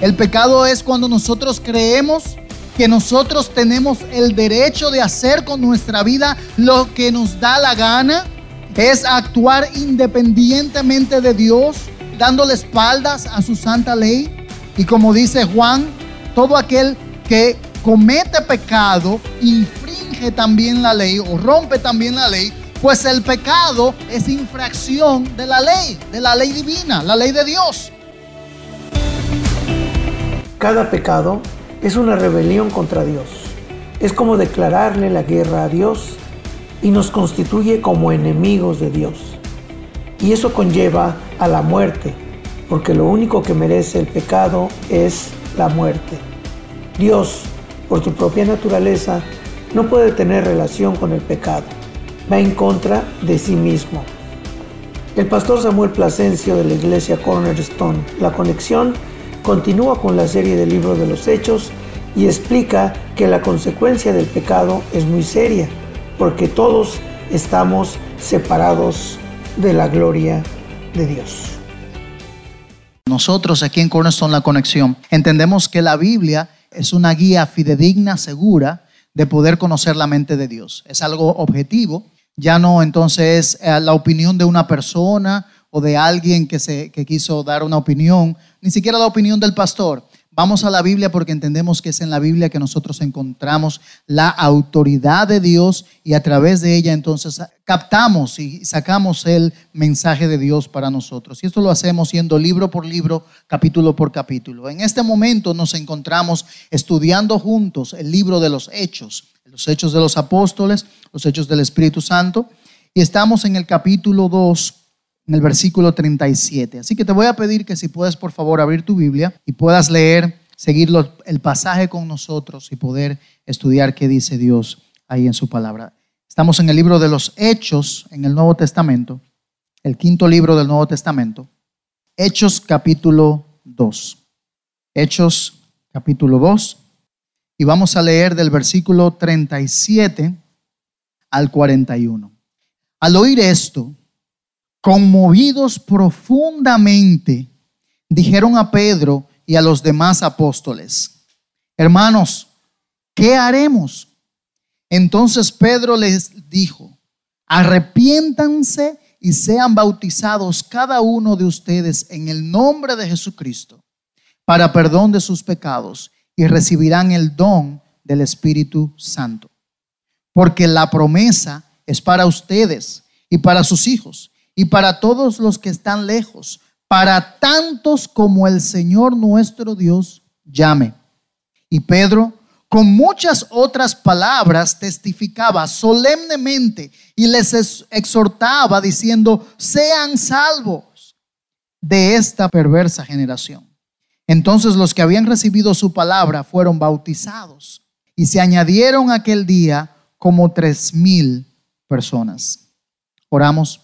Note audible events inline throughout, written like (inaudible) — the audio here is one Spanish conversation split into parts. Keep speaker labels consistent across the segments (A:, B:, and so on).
A: El pecado es cuando nosotros creemos que nosotros tenemos el derecho de hacer con nuestra vida lo que nos da la gana, es actuar independientemente de Dios, dándole espaldas a su santa ley. Y como dice Juan, todo aquel que comete pecado infringe también la ley o rompe también la ley, pues el pecado es infracción de la ley, de la ley divina, la ley de Dios.
B: Cada pecado es una rebelión contra Dios. Es como declararle la guerra a Dios y nos constituye como enemigos de Dios. Y eso conlleva a la muerte, porque lo único que merece el pecado es la muerte. Dios, por su propia naturaleza, no puede tener relación con el pecado. Va en contra de sí mismo. El pastor Samuel Plasencio de la iglesia Cornerstone, La Conexión, continúa con la serie del libro de los hechos y explica que la consecuencia del pecado es muy seria, porque todos estamos separados de la gloria de Dios.
A: Nosotros aquí en Cornerstone La Conexión entendemos que la Biblia es una guía fidedigna, segura, de poder conocer la mente de Dios. Es algo objetivo, ya no entonces eh, la opinión de una persona de alguien que, se, que quiso dar una opinión, ni siquiera la opinión del pastor. Vamos a la Biblia porque entendemos que es en la Biblia que nosotros encontramos la autoridad de Dios y a través de ella entonces captamos y sacamos el mensaje de Dios para nosotros. Y esto lo hacemos siendo libro por libro, capítulo por capítulo. En este momento nos encontramos estudiando juntos el libro de los Hechos, los Hechos de los Apóstoles, los Hechos del Espíritu Santo, y estamos en el capítulo 2 en el versículo 37. Así que te voy a pedir que si puedes, por favor, abrir tu Biblia y puedas leer, seguir el pasaje con nosotros y poder estudiar qué dice Dios ahí en su palabra. Estamos en el libro de los Hechos, en el Nuevo Testamento, el quinto libro del Nuevo Testamento, Hechos capítulo 2. Hechos capítulo 2. Y vamos a leer del versículo 37 al 41. Al oír esto, conmovidos profundamente, dijeron a Pedro y a los demás apóstoles, hermanos, ¿qué haremos? Entonces Pedro les dijo, arrepiéntanse y sean bautizados cada uno de ustedes en el nombre de Jesucristo para perdón de sus pecados y recibirán el don del Espíritu Santo. Porque la promesa es para ustedes y para sus hijos y para todos los que están lejos, para tantos como el Señor nuestro Dios llame. Y Pedro, con muchas otras palabras, testificaba solemnemente y les exhortaba diciendo, sean salvos de esta perversa generación. Entonces los que habían recibido su palabra fueron bautizados y se añadieron aquel día como tres mil personas. Oramos.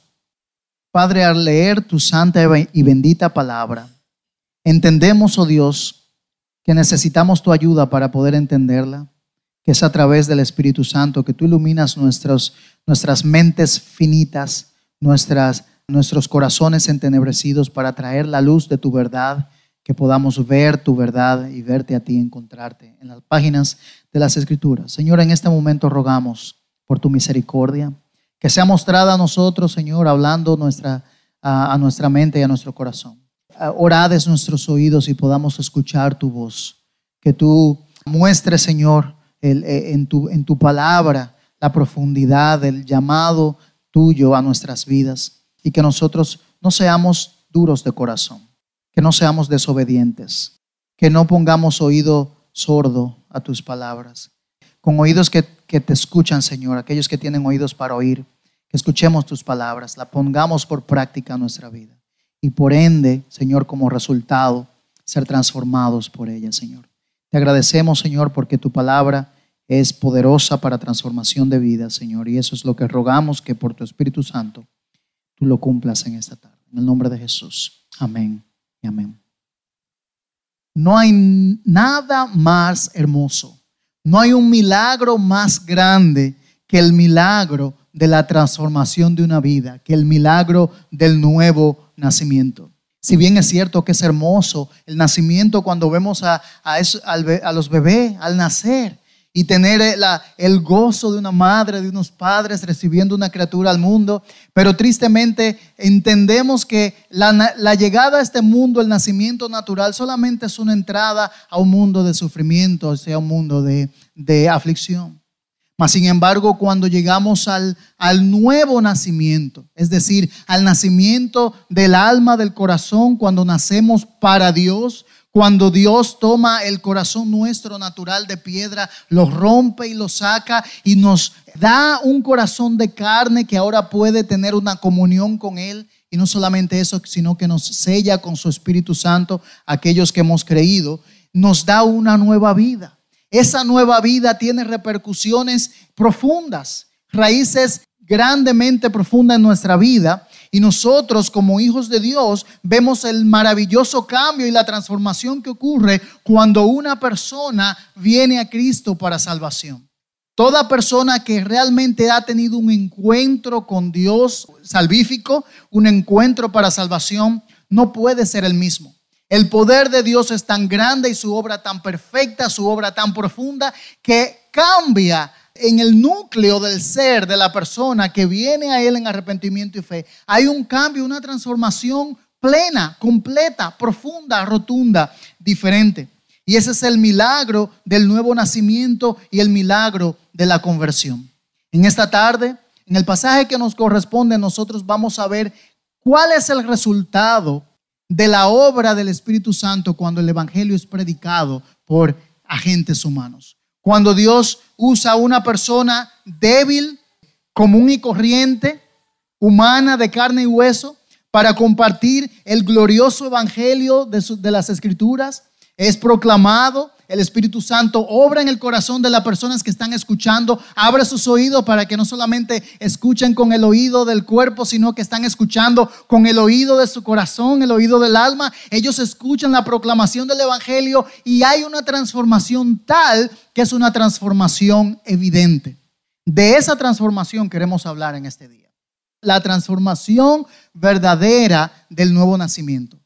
A: Padre, al leer tu santa y bendita palabra, entendemos, oh Dios, que necesitamos tu ayuda para poder entenderla, que es a través del Espíritu Santo que tú iluminas nuestras mentes finitas, nuestras, nuestros corazones entenebrecidos para traer la luz de tu verdad que podamos ver tu verdad y verte a ti, encontrarte en las páginas de las Escrituras. Señor, en este momento rogamos por tu misericordia, que sea mostrada a nosotros, Señor, hablando nuestra, a, nuestra mente y a nuestro corazón. Ah, Orades nuestros oídos y podamos escuchar tu voz. Que tú muestres, Señor, eh, en, tu, en tu palabra la profundidad del llamado tuyo a nuestras vidas y que nosotros no seamos duros de corazón, que no seamos desobedientes, que no pongamos oído sordo a tus palabras, con oídos que te escuchan, Señor, aquellos que tienen oídos para oír, escuchemos tus palabras, la pongamos por práctica en nuestra vida y por ende, Señor, como resultado, ser transformados por ella, Señor. Te agradecemos, Señor, porque tu palabra es poderosa para transformación de vida, Señor, y eso es lo que rogamos que por tu Espíritu Santo tú lo cumplas en esta tarde. En el nombre de Jesús. Amén y amén. No hay nada más hermoso, no hay un milagro más grande que el milagro de la transformación de una vida, que el milagro del nuevo nacimiento. Si bien es cierto que es hermoso el nacimiento cuando vemos a, a, los bebés al nacer y tener el gozo de una madre, de unos padres recibiendo una criatura al mundo, pero tristemente entendemos que la, llegada a este mundo, el nacimiento natural, solamente es una entrada a un mundo de sufrimiento, o sea, un mundo de, de aflicción. Mas sin embargo, cuando llegamos al, al nuevo nacimiento, es decir, al nacimiento del alma, del corazón, cuando nacemos para Dios, cuando Dios toma el corazón nuestro natural de piedra, lo rompe y lo saca y nos da un corazón de carne que ahora puede tener una comunión con Él. Y no solamente eso, sino que nos sella con su Espíritu Santo aquellos que hemos creído. Nos da una nueva vida. Esa nueva vida tiene repercusiones profundas, raíces grandemente profundas en nuestra vida y nosotros como hijos de Dios vemos el maravilloso cambio y la transformación que ocurre cuando una persona viene a Cristo para salvación. Toda persona que realmente ha tenido un encuentro con Dios salvífico, un encuentro para salvación, no puede ser el mismo. El poder de Dios es tan grande y su obra tan perfecta, su obra tan profunda, que cambia en el núcleo del ser de la persona que viene a Él en arrepentimiento y fe. Hay un cambio, una transformación plena, completa, profunda, rotunda, diferente. Y ese es el milagro del nuevo nacimiento y el milagro de la conversión. En esta tarde, en el pasaje que nos corresponde, nosotros vamos a ver cuál es el resultado de la obra del Espíritu Santo cuando el Evangelio es predicado por agentes humanos. Cuando Dios usa a una persona débil, común y corriente, humana de carne y hueso, para compartir el glorioso Evangelio de, de las Escrituras, es proclamado, el Espíritu Santo obra en el corazón de las personas que están escuchando, abre sus oídos para que no solamente escuchen con el oído del cuerpo, sino que están escuchando con el oído de su corazón, el oído del alma. Ellos escuchan la proclamación del Evangelio y hay una transformación tal que es una transformación evidente. De esa transformación queremos hablar en este día. La transformación verdadera del nuevo nacimiento.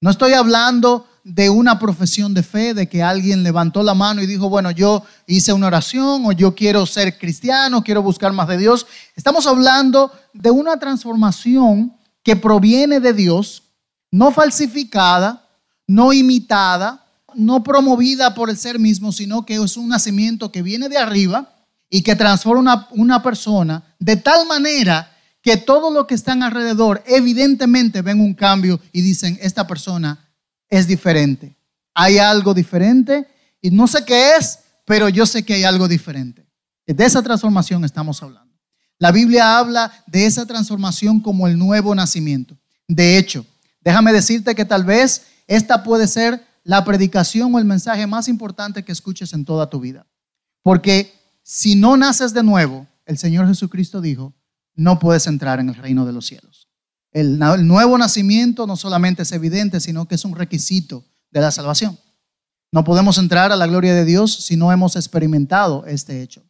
A: No estoy hablando de una profesión de fe, de que alguien levantó la mano y dijo, bueno, yo hice una oración o yo quiero ser cristiano, quiero buscar más de Dios. Estamos hablando de una transformación que proviene de Dios, no falsificada, no imitada, no promovida por el ser mismo, sino que es un nacimiento que viene de arriba y que transforma una, persona de tal manera que todo lo que están alrededor evidentemente ven un cambio y dicen, esta persona es diferente. Hay algo diferente y no sé qué es, pero yo sé que hay algo diferente. De esa transformación estamos hablando. La Biblia habla de esa transformación como el nuevo nacimiento. De hecho, déjame decirte que tal vez esta puede ser la predicación o el mensaje más importante que escuches en toda tu vida. Porque si no naces de nuevo, el Señor Jesucristo dijo, no puedes entrar en el reino de los cielos. El, nuevo nacimiento no solamente es evidente, sino que es un requisito de la salvación. No podemos entrar a la gloria de Dios si no hemos experimentado este hecho.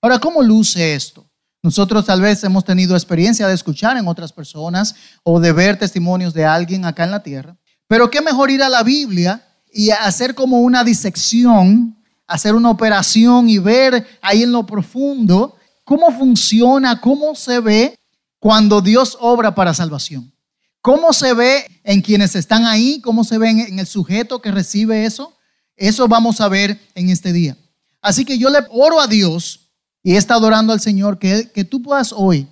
A: Ahora, ¿cómo luce esto? Nosotros tal vez hemos tenido experiencia de escuchar en otras personas o de ver testimonios de alguien acá en la tierra, pero qué mejor ir a la Biblia y hacer como una disección, hacer una operación y ver ahí en lo profundo cómo funciona, cómo se ve cuando Dios obra para salvación. ¿Cómo se ve en quienes están ahí? ¿Cómo se ve en el sujeto que recibe eso? Eso vamos a ver en este día. Así que yo le oro a Dios y está adorando al Señor que, que tú puedas hoy,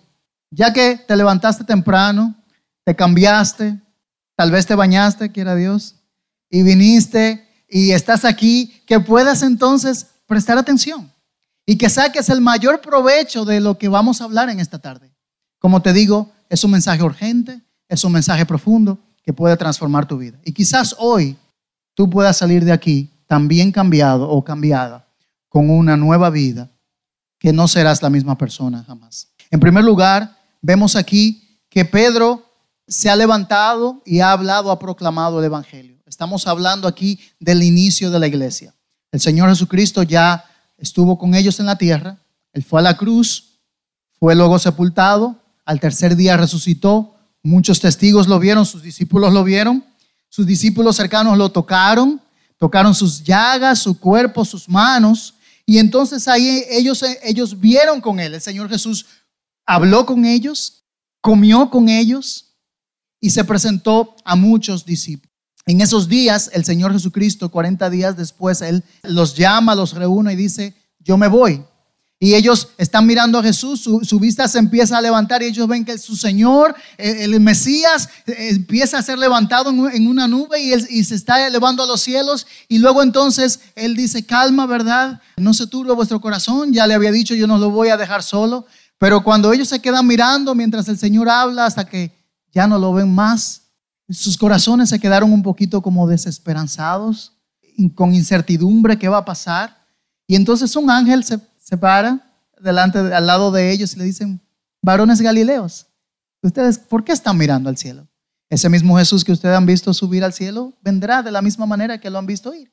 A: ya que te levantaste temprano, te cambiaste, tal vez te bañaste, quiera Dios, y viniste y estás aquí, que puedas entonces prestar atención y que saques el mayor provecho de lo que vamos a hablar en esta tarde. Como te digo, es un mensaje urgente, es un mensaje profundo que puede transformar tu vida. Y quizás hoy tú puedas salir de aquí también cambiado o cambiada con una nueva vida, que no serás la misma persona jamás. En primer lugar, vemos aquí que Pedro se ha levantado y ha hablado, ha proclamado el Evangelio. Estamos hablando aquí del inicio de la iglesia. El Señor Jesucristo ya estuvo con ellos en la tierra, Él fue a la cruz, fue luego sepultado, al tercer día resucitó, muchos testigos lo vieron, sus discípulos lo vieron, sus discípulos cercanos lo tocaron, tocaron sus llagas, su cuerpo, sus manos, y entonces ahí ellos, ellos vieron con él, el Señor Jesús habló con ellos, comió con ellos y se presentó a muchos discípulos. En esos días, el Señor Jesucristo, 40 días después, Él los llama, los reúne y dice, yo me voy, y ellos están mirando a Jesús, su, vista se empieza a levantar y ellos ven que su Señor, eh, el, Mesías, eh, empieza a ser levantado en, una nube y, y, se está elevando a los cielos. Y luego entonces Él dice, calma, ¿verdad? No se turbe vuestro corazón, ya le había dicho, yo no lo voy a dejar solo. Pero cuando ellos se quedan mirando mientras el Señor habla hasta que ya no lo ven más, sus corazones se quedaron un poquito como desesperanzados, con incertidumbre, ¿qué va a pasar? Y entonces un ángel se se para delante, al lado de ellos y le dicen, varones galileos, ustedes, ¿por qué están mirando al cielo? Ese mismo Jesús que ustedes han visto subir al cielo vendrá de la misma manera que lo han visto ir.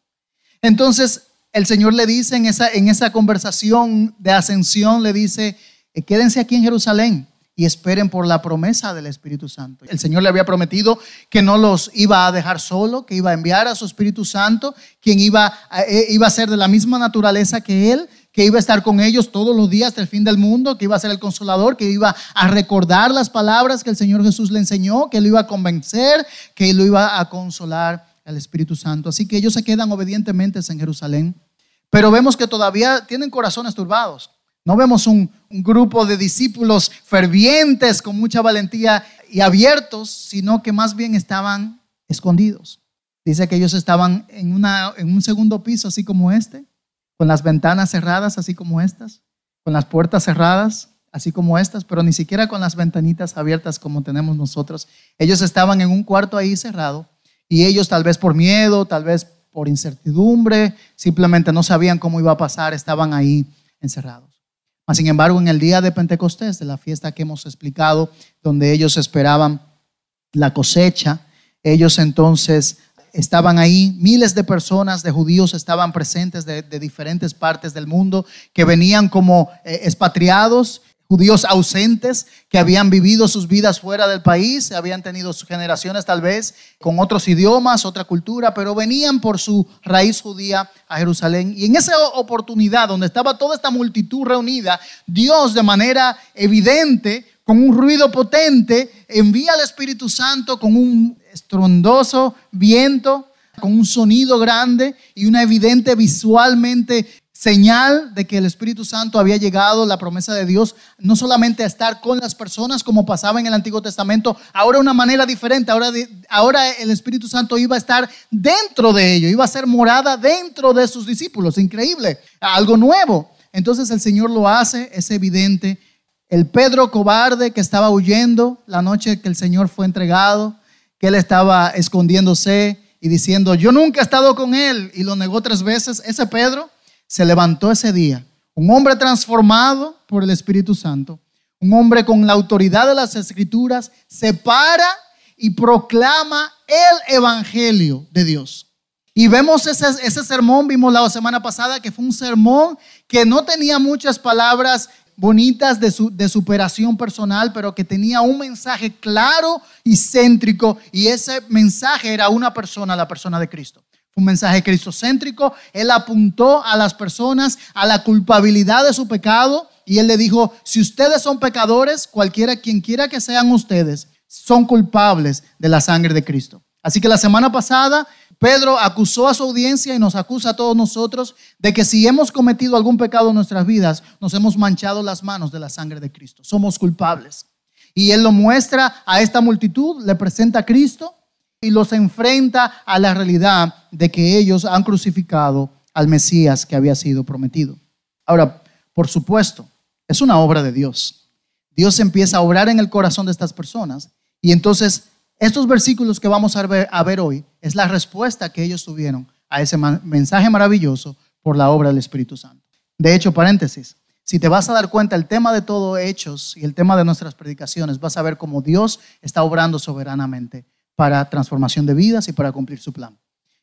A: Entonces, el Señor le dice en esa, en esa conversación de ascensión, le dice, eh, quédense aquí en Jerusalén y esperen por la promesa del Espíritu Santo. El Señor le había prometido que no los iba a dejar solo, que iba a enviar a su Espíritu Santo, quien iba eh, iba a ser de la misma naturaleza que Él, que iba a estar con ellos todos los días hasta el fin del mundo, que iba a ser el consolador, que iba a recordar las palabras que el Señor Jesús le enseñó, que lo iba a convencer, que lo iba a consolar al Espíritu Santo. Así que ellos se quedan obedientemente en Jerusalén, pero vemos que todavía tienen corazones turbados. No vemos un, grupo de discípulos fervientes con mucha valentía y abiertos, sino que más bien estaban escondidos. Dice que ellos estaban en, en un segundo piso, así como este, con las ventanas cerradas, así como estas, con las puertas cerradas, así como estas, pero ni siquiera con las ventanitas abiertas como tenemos nosotros. Ellos estaban en un cuarto ahí cerrado y ellos tal vez por miedo, tal vez por incertidumbre, simplemente no sabían cómo iba a pasar, estaban ahí encerrados. sin embargo, en el día de Pentecostés, de la fiesta que hemos explicado, donde ellos esperaban la cosecha, ellos entonces estaban ahí, miles de personas, de judíos estaban presentes de, diferentes partes del mundo, que venían como eh, expatriados, judíos ausentes, que habían vivido sus vidas fuera del país, habían tenido sus generaciones tal vez con otros idiomas, otra cultura, pero venían por su raíz judía a Jerusalén. Y en esa oportunidad donde estaba toda esta multitud reunida, Dios de manera evidente con un ruido potente, envía al Espíritu Santo con un estrondoso viento, con un sonido grande y una evidente visualmente señal de que el Espíritu Santo había llegado, la promesa de Dios, no solamente a estar con las personas como pasaba en el Antiguo Testamento, ahora una manera diferente, ahora, ahora el Espíritu Santo iba a estar dentro de ellos, iba a ser morada dentro de sus discípulos, increíble, algo nuevo. Entonces el Señor lo hace, es evidente. El Pedro cobarde que estaba huyendo la noche que el Señor fue entregado, que él estaba escondiéndose y diciendo, yo nunca he estado con él, y lo negó tres veces, ese Pedro se levantó ese día, un hombre transformado por el Espíritu Santo, un hombre con la autoridad de las escrituras, se para y proclama el Evangelio de Dios. Y vemos ese, ese sermón, vimos la semana pasada, que fue un sermón que no tenía muchas palabras bonitas de, su, de superación personal, pero que tenía un mensaje claro y céntrico, y ese mensaje era una persona, la persona de Cristo un mensaje cristocéntrico. Él apuntó a las personas a la culpabilidad de su pecado y él le dijo, si ustedes son pecadores, cualquiera, quien quiera que sean ustedes, son culpables de la sangre de Cristo. Así que la semana pasada Pedro acusó a su audiencia y nos acusa a todos nosotros de que si hemos cometido algún pecado en nuestras vidas, nos hemos manchado las manos de la sangre de Cristo. Somos culpables. Y él lo muestra a esta multitud, le presenta a Cristo y los enfrenta a la realidad de que ellos han crucificado al Mesías que había sido prometido. Ahora, por supuesto, es una obra de Dios. Dios empieza a obrar en el corazón de estas personas y entonces estos versículos que vamos a ver, hoy es la respuesta que ellos tuvieron a ese mensaje maravilloso por la obra del Espíritu Santo. De hecho, paréntesis, si te vas a dar cuenta, el tema de todo hechos y el tema de nuestras predicaciones, vas a ver cómo Dios está obrando soberanamente para transformación de vidas y para cumplir su plan.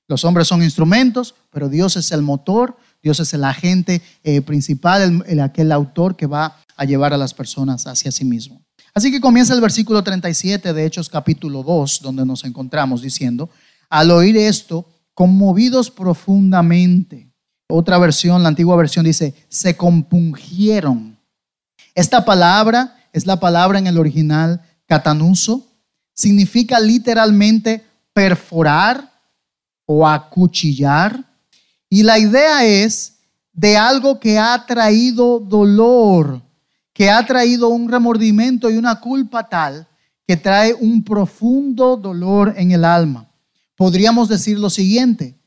A: Los hombres son instrumentos, pero Dios es el motor, Dios es el agente eh, principal, aquel autor que va a llevar a las personas hacia sí mismo. Así que comienza el versículo 37 de Hechos capítulo 2, donde nos encontramos diciendo, al oír esto, conmovidos profundamente. Otra versión, la antigua versión dice, se compungieron. Esta palabra es la palabra en el original catanuso, significa literalmente perforar o acuchillar. Y la idea es de algo que ha traído dolor que ha traído un remordimiento y una culpa tal que trae un profundo dolor en el alma. Podríamos decir lo siguiente,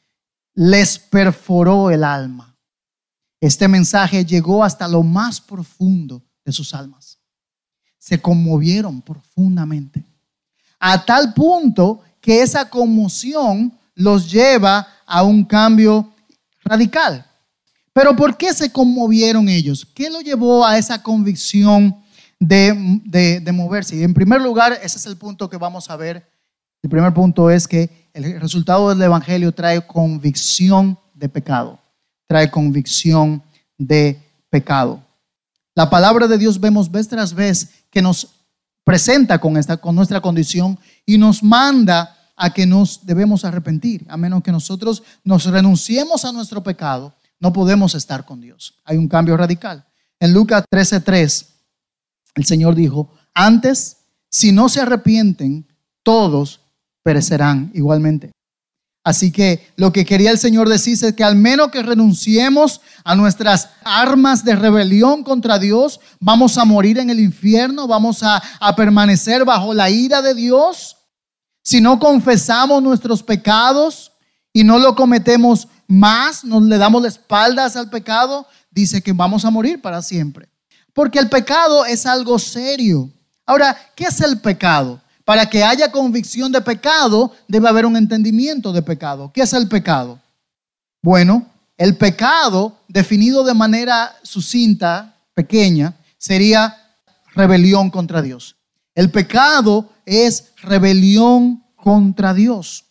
A: les perforó el alma. Este mensaje llegó hasta lo más profundo de sus almas. Se conmovieron profundamente, a tal punto que esa conmoción los lleva a un cambio radical. Pero ¿por qué se conmovieron ellos? ¿Qué lo llevó a esa convicción de, moverse? Y en primer lugar, ese es el punto que vamos a ver. El primer punto es que el resultado del Evangelio trae convicción de pecado. Trae convicción de pecado. La palabra de Dios vemos vez tras vez que nos presenta con, esta, con nuestra condición y nos manda a que nos debemos arrepentir, a menos que nosotros nos renunciemos a nuestro pecado no podemos estar con Dios. Hay un cambio radical. En Lucas 13:3, el Señor dijo, antes, si no se arrepienten, todos perecerán igualmente. Así que lo que quería el Señor decir es que al menos que renunciemos a nuestras armas de rebelión contra Dios, vamos a morir en el infierno, vamos a, a permanecer bajo la ira de Dios. Si no confesamos nuestros pecados y no lo cometemos más nos le damos la espalda al pecado, dice que vamos a morir para siempre. Porque el pecado es algo serio. Ahora, ¿qué es el pecado? Para que haya convicción de pecado, debe haber un entendimiento de pecado. ¿Qué es el pecado? Bueno, el pecado, definido de manera sucinta, pequeña, sería rebelión contra Dios. El pecado es rebelión contra Dios.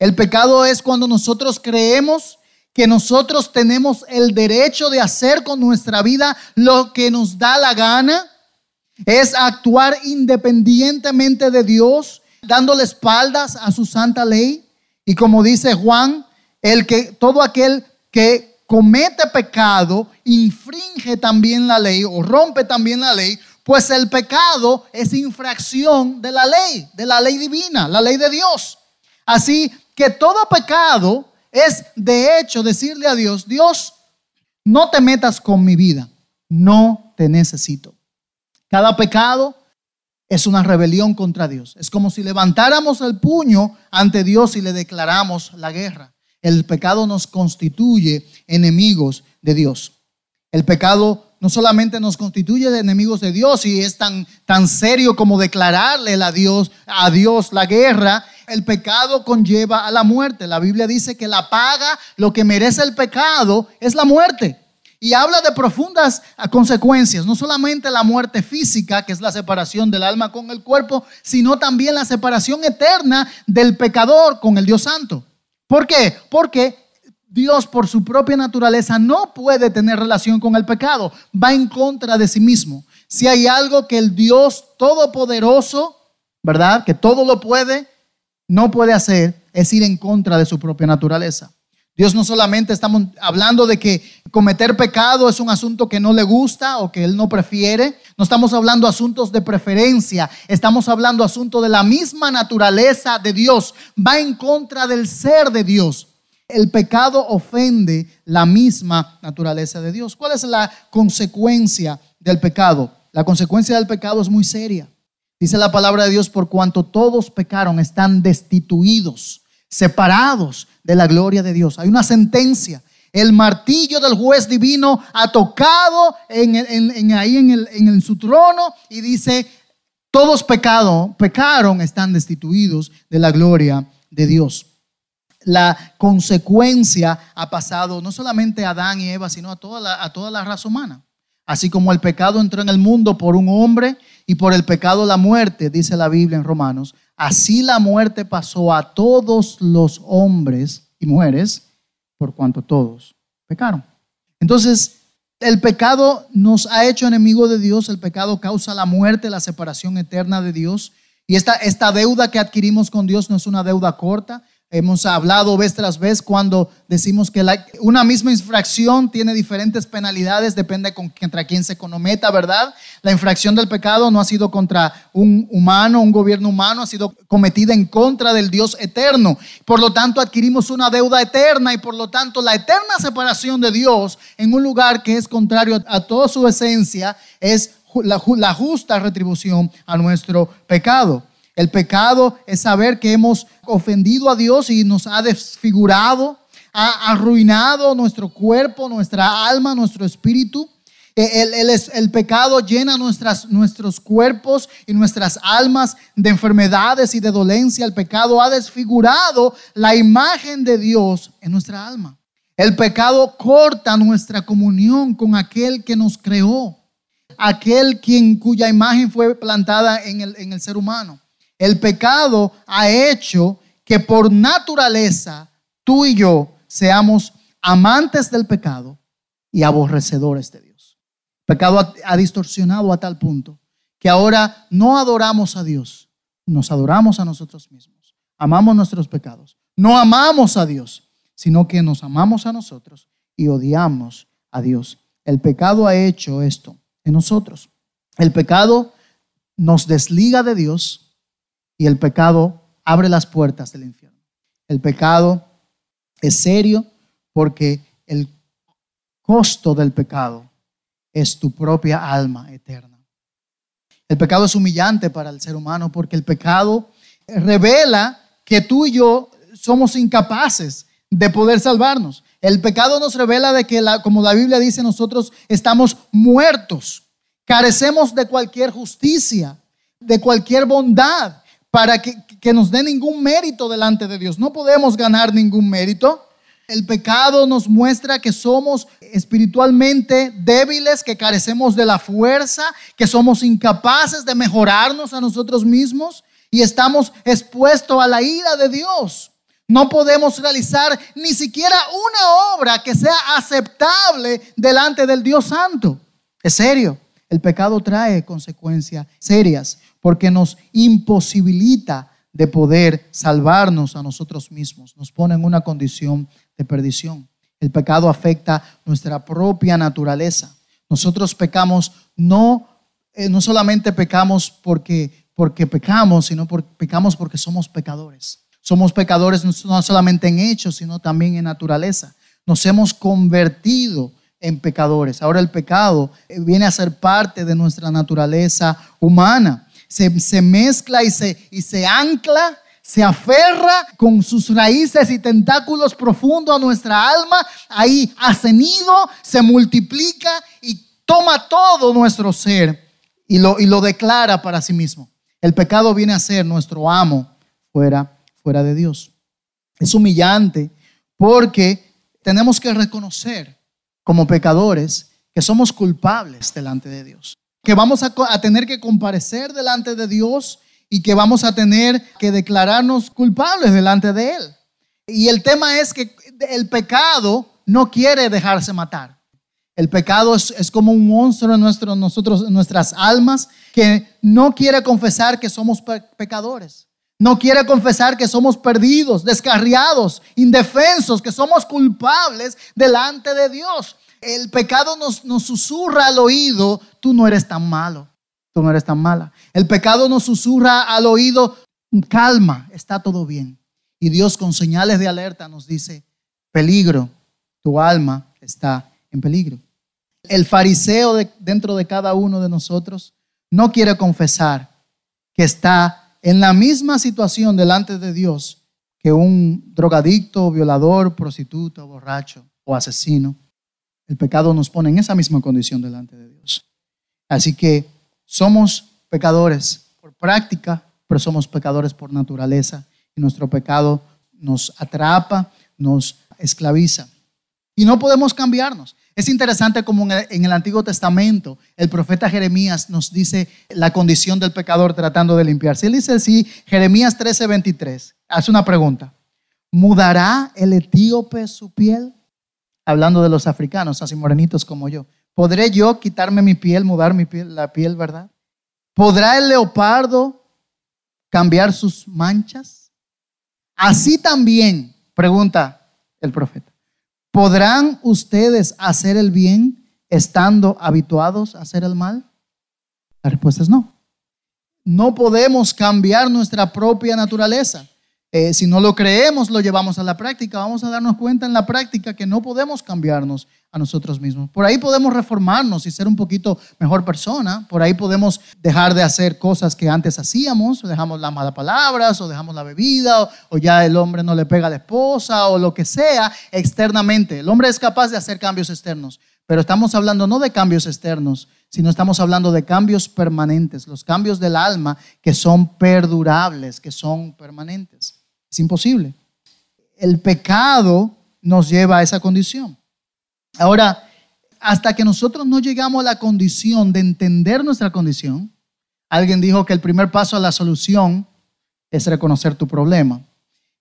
A: El pecado es cuando nosotros creemos que nosotros tenemos el derecho de hacer con nuestra vida lo que nos da la gana, es actuar independientemente de Dios, dándole espaldas a su santa ley. Y como dice Juan, el que todo aquel que comete pecado infringe también la ley o rompe también la ley, pues el pecado es infracción de la ley, de la ley divina, la ley de Dios. Así que todo pecado es de hecho decirle a Dios, Dios, no te metas con mi vida, no te necesito. Cada pecado es una rebelión contra Dios. Es como si levantáramos el puño ante Dios y le declaramos la guerra. El pecado nos constituye enemigos de Dios. El pecado no solamente nos constituye enemigos de Dios y es tan, tan serio como declararle a Dios, a Dios la guerra, el pecado conlleva a la muerte. La Biblia dice que la paga, lo que merece el pecado, es la muerte. Y habla de profundas consecuencias, no solamente la muerte física, que es la separación del alma con el cuerpo, sino también la separación eterna del pecador con el Dios Santo. ¿Por qué? Porque Dios por su propia naturaleza no puede tener relación con el pecado, va en contra de sí mismo. Si hay algo que el Dios Todopoderoso, ¿verdad? Que todo lo puede, no puede hacer es ir en contra de su propia naturaleza. Dios no solamente estamos hablando de que cometer pecado es un asunto que no le gusta o que él no prefiere, no estamos hablando asuntos de preferencia, estamos hablando asuntos de la misma naturaleza de Dios, va en contra del ser de Dios. El pecado ofende la misma naturaleza de Dios. ¿Cuál es la consecuencia del pecado? La consecuencia del pecado es muy seria. Dice la palabra de Dios, por cuanto todos pecaron, están destituidos, separados de la gloria de Dios. Hay una sentencia. El martillo del juez divino ha tocado en, en, ahí en, el, en su trono y dice, todos pecado, pecaron, están destituidos de la gloria de Dios. La consecuencia ha pasado no solamente a Adán y Eva, sino a toda a toda la raza humana. Así como el pecado entró en el mundo por un hombre y por el pecado la muerte, dice la Biblia en Romanos, así la muerte pasó a todos los hombres y mujeres, por cuanto todos pecaron. Entonces, el pecado nos ha hecho enemigo de Dios, el pecado causa la muerte, la separación eterna de Dios. Y esta, esta deuda que adquirimos con Dios no es una deuda corta, Hemos hablado vez tras vez cuando decimos que una misma infracción tiene diferentes penalidades, depende contra quién se cometa, ¿verdad? La infracción del pecado no ha sido contra un humano, un gobierno humano, ha sido cometida en contra del Dios eterno. Por lo tanto, adquirimos una deuda eterna y por lo tanto la eterna separación de Dios en un lugar que es contrario a toda su esencia es la justa retribución a nuestro pecado. El pecado es saber que hemos ofendido a Dios y nos ha desfigurado, ha arruinado nuestro cuerpo, nuestra alma, nuestro espíritu. E, el, pecado llena nuestros cuerpos y nuestras almas de enfermedades y de dolencia. El pecado ha desfigurado la imagen de Dios en nuestra alma. El pecado corta nuestra comunión con aquel que nos creó, aquel quien, cuya imagen fue plantada en el ser humano. El pecado ha hecho que por naturaleza tú y yo seamos amantes del pecado y aborrecedores de Dios. El pecado ha distorsionado a tal punto que ahora no adoramos a Dios, nos adoramos a nosotros mismos, amamos nuestros pecados, no amamos a Dios, sino que nos amamos a nosotros y odiamos a Dios. El pecado ha hecho esto en nosotros. El pecado nos desliga de Dios, y el pecado abre las puertas del infierno. El pecado es serio porque el costo del pecado es tu propia alma eterna. El pecado es humillante para el ser humano porque el pecado revela que tú y yo somos incapaces de poder salvarnos. El pecado nos revela de que, la, como la Biblia dice, nosotros estamos muertos, carecemos de cualquier justicia, de cualquier bondad para que, nos dé ningún mérito delante de Dios. No podemos ganar ningún mérito. El pecado nos muestra que somos espiritualmente débiles, que carecemos de la fuerza, que somos incapaces de mejorarnos a nosotros mismos y estamos expuestos a la ira de Dios. No podemos realizar ni siquiera una obra que sea aceptable delante del Dios Santo. Es serio, el pecado trae consecuencias serias porque nos imposibilita de poder salvarnos a nosotros mismos, nos pone en una condición de perdición. El pecado afecta nuestra propia naturaleza. Nosotros pecamos no, eh, no solamente pecamos porque, porque pecamos, sino porque pecamos porque somos pecadores. Somos pecadores no solamente en hechos, sino también en naturaleza. Nos hemos convertido en pecadores. Ahora el pecado eh, viene a ser parte de nuestra naturaleza humana se, mezcla y se, y se ancla, se aferra con sus raíces y tentáculos profundos a nuestra alma, ahí nido, se multiplica y toma todo nuestro ser y lo, y lo declara para sí mismo. El pecado viene a ser nuestro amo fuera, fuera de Dios. Es humillante porque tenemos que reconocer como pecadores que somos culpables delante de Dios que vamos a, tener que comparecer delante de Dios y que vamos a tener que declararnos culpables delante de Él. Y el tema es que el pecado no quiere dejarse matar. El pecado es, como un monstruo en, nosotros, nuestras almas que no quiere confesar que somos pecadores. No quiere confesar que somos perdidos, descarriados, indefensos, que somos culpables delante de Dios el pecado nos, susurra al oído, tú no eres tan malo, tú no eres tan mala. El pecado nos susurra al oído, calma, está todo bien. Y Dios con señales de alerta nos dice, peligro, tu alma está en peligro. El fariseo dentro de cada uno de nosotros no quiere confesar que está en la misma situación delante de Dios que un drogadicto, violador, prostituta, borracho o asesino. El pecado nos pone en esa misma condición delante de Dios. Así que somos pecadores por práctica, pero somos pecadores por naturaleza. Y nuestro pecado nos atrapa, nos esclaviza. Y no podemos cambiarnos. Es interesante como en el, Antiguo Testamento el profeta Jeremías nos dice la condición del pecador tratando de limpiarse. Él dice así, Jeremías 13:23, hace una pregunta. ¿Mudará el etíope su piel? hablando de los africanos, así morenitos como yo. ¿Podré yo quitarme mi piel, mudar mi piel, la piel, verdad? ¿Podrá el leopardo cambiar sus manchas? Así también, pregunta el profeta, ¿podrán ustedes hacer el bien estando habituados a hacer el mal? La respuesta es no. No podemos cambiar nuestra propia naturaleza. Eh, si no lo creemos, lo llevamos a la práctica. Vamos a darnos cuenta en la práctica que no podemos cambiarnos a nosotros mismos. Por ahí podemos reformarnos y ser un poquito mejor persona. Por ahí podemos dejar de hacer cosas que antes hacíamos. dejamos las malas palabras o dejamos la bebida o, o ya el hombre no le pega a la esposa o lo que sea externamente. El hombre es capaz de hacer cambios externos. Pero estamos hablando no de cambios externos, sino estamos hablando de cambios permanentes, los cambios del alma que son perdurables, que son permanentes. Es imposible. El pecado nos lleva a esa condición. Ahora, hasta que nosotros no llegamos a la condición de entender nuestra condición, alguien dijo que el primer paso a la solución es reconocer tu problema.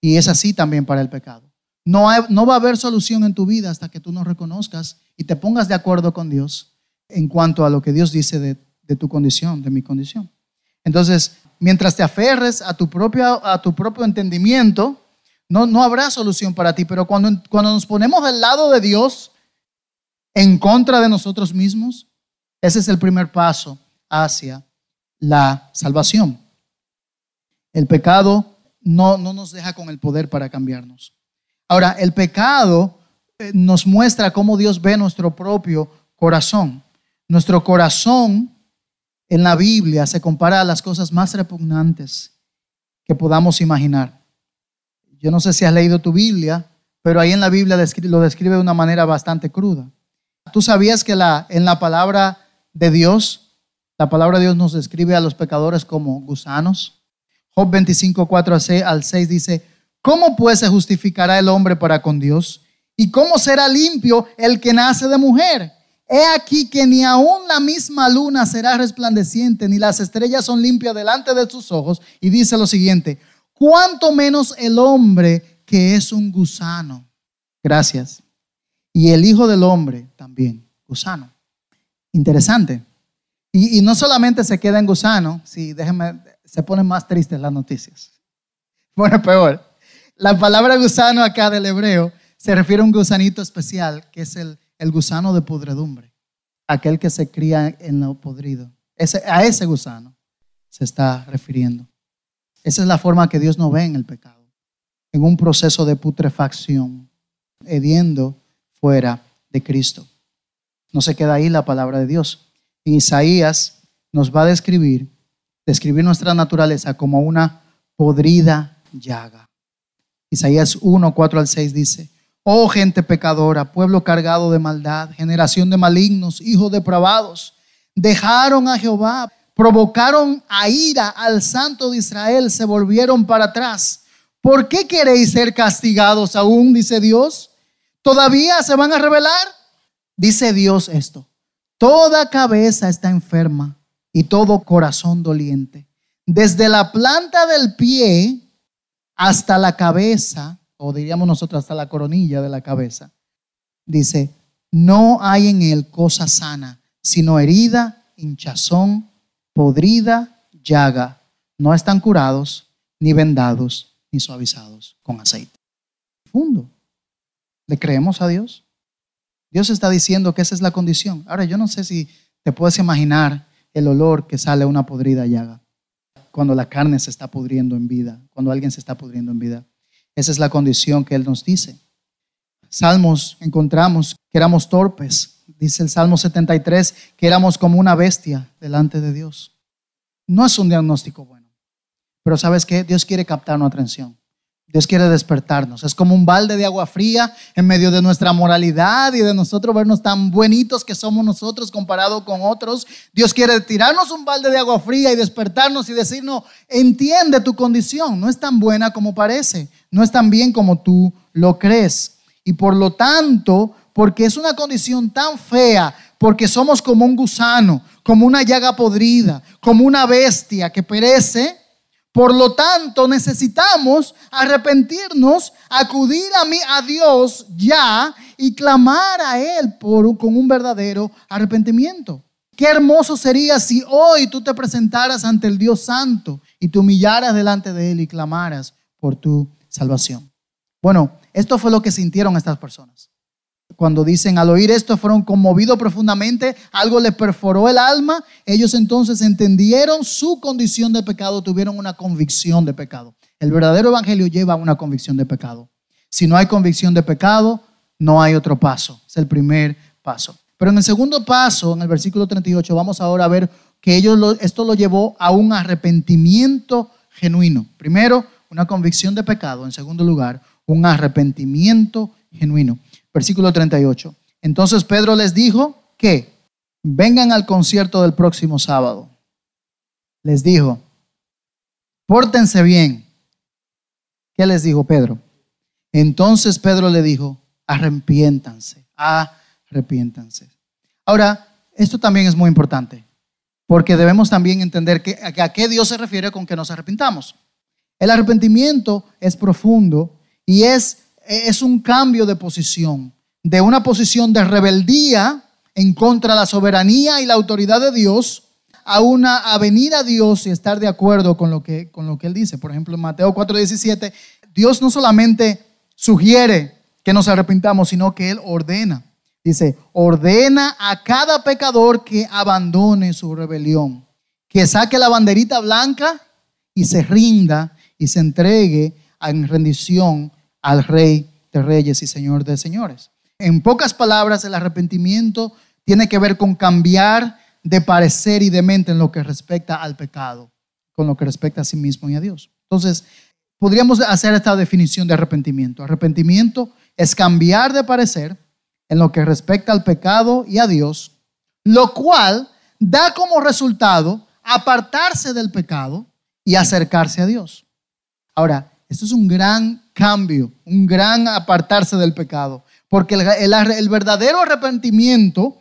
A: Y es así también para el pecado. No, va a haber solución en tu vida hasta que tú no reconozcas y te pongas de acuerdo con Dios en cuanto a lo que Dios dice de tu condición, de mi condición. Entonces, mientras te aferres a tu propio, a tu propio entendimiento, no, no habrá solución para ti. Pero cuando, cuando nos ponemos del lado de Dios, en contra de nosotros mismos, ese es el primer paso hacia la salvación. El pecado no, no nos deja con el poder para cambiarnos. Ahora, el pecado eh, nos muestra cómo Dios ve nuestro propio corazón. Nuestro corazón en la Biblia se compara a las cosas más repugnantes que podamos imaginar. Yo no sé si has leído tu Biblia, pero ahí en la Biblia lo describe de una manera bastante cruda. ¿Tú sabías que en la palabra de Dios, la palabra de Dios nos describe a los pecadores como gusanos? Job 25, 4 al 6 dice, ¿cómo pues se justificará el hombre para con Dios? ¿Y cómo será limpio el que nace de mujer? He aquí que ni aun la misma luna será resplandeciente, ni las estrellas son limpias delante de sus ojos. Y dice lo siguiente, cuanto menos el hombre que es un gusano. Gracias. Y el Hijo del Hombre también, gusano. Interesante. Y, no solamente se queda en gusano, si déjenme, se ponen más tristes las noticias. (laughs) Bueno, peor. La palabra gusano acá del hebreo se refiere a un gusanito especial, que es el el gusano de podredumbre, aquel que se cría en lo podrido. a ese gusano se está refiriendo. Esa es la forma que Dios nos ve en el pecado, en un proceso de putrefacción, hediendo fuera de Cristo. No se queda ahí la palabra de Dios. Isaías nos va a describir, describir nuestra naturaleza como una podrida llaga. Isaías 1, 4 al 6 dice, Oh gente pecadora, pueblo cargado de maldad, generación de malignos, hijos depravados, dejaron a Jehová, provocaron a ira al santo de Israel, se volvieron para atrás. ¿Por qué queréis ser castigados aún? Dice Dios. ¿Todavía se van a rebelar? Dice Dios esto. Toda cabeza está enferma y todo corazón doliente. Desde la planta del pie hasta la cabeza o diríamos nosotros hasta la coronilla de la cabeza. Dice, no hay en él cosa sana, sino herida, hinchazón, podrida, llaga. No están curados, ni vendados, ni suavizados con aceite. Fundo. ¿Le creemos a Dios? Dios está diciendo que esa es la condición. Ahora, yo no sé si te puedes imaginar el olor que sale a una podrida llaga cuando la carne se está pudriendo en vida, cuando alguien se está pudriendo en vida. Esa es la condición que Él nos dice. Salmos encontramos que éramos torpes. Dice el Salmo 73 que éramos como una bestia delante de Dios. No es un diagnóstico bueno, pero sabes qué? Dios quiere captar nuestra atención. Dios quiere despertarnos. Es como un balde de agua fría en medio de nuestra moralidad y de nosotros vernos tan buenitos que somos nosotros comparado con otros. Dios quiere tirarnos un balde de agua fría y despertarnos y decirnos, entiende tu condición, no es tan buena como parece, no es tan bien como tú lo crees. Y por lo tanto, porque es una condición tan fea, porque somos como un gusano, como una llaga podrida, como una bestia que perece, por lo tanto, necesitamos arrepentirnos, acudir a, mí, a Dios ya y clamar a Él con un verdadero arrepentimiento. Qué hermoso sería si hoy tú te presentaras ante el Dios Santo y te humillaras delante de Él y clamaras por tu salvación. Bueno, esto fue lo que sintieron estas personas cuando dicen al oír esto fueron conmovidos profundamente, algo les perforó el alma, ellos entonces entendieron su condición de pecado, tuvieron una convicción de pecado. El verdadero evangelio lleva una convicción de pecado. Si no hay convicción de pecado, no hay otro paso, es el primer paso. Pero en el segundo paso, en el versículo 38, vamos ahora a ver que ellos esto lo llevó a un arrepentimiento genuino. Primero, una convicción de pecado. En segundo lugar, un arrepentimiento genuino versículo 38. Entonces Pedro les dijo que vengan al concierto del próximo sábado. Les dijo, pórtense bien. ¿Qué les dijo Pedro? Entonces Pedro le dijo, arrepiéntanse, arrepiéntanse. Ahora, esto también es muy importante, porque debemos también entender que, a qué Dios se refiere con que nos arrepintamos. El arrepentimiento es profundo y es e-, es un cambio de posición, de una posición de rebeldía en contra de la soberanía y la autoridad de Dios a una a venir a Dios y estar de acuerdo con lo que, con lo que Él dice. Por ejemplo, en Mateo 4:17, Dios no solamente sugiere que nos arrepintamos, sino que Él ordena. Dice, ordena a cada pecador que abandone su rebelión, que saque la banderita blanca y se rinda y se entregue en rendición al Rey de Reyes y Señor de Señores. En pocas palabras, el arrepentimiento tiene que ver con cambiar de parecer y de mente en lo que respecta al pecado, con lo que respecta a sí mismo y a Dios. Entonces, podríamos hacer esta definición de arrepentimiento. Arrepentimiento es cambiar de parecer en lo que respecta al pecado y a Dios, lo cual da como resultado apartarse del pecado y acercarse a Dios. Ahora, esto es un gran cambio, un gran apartarse del pecado, porque el, verdadero arrepentimiento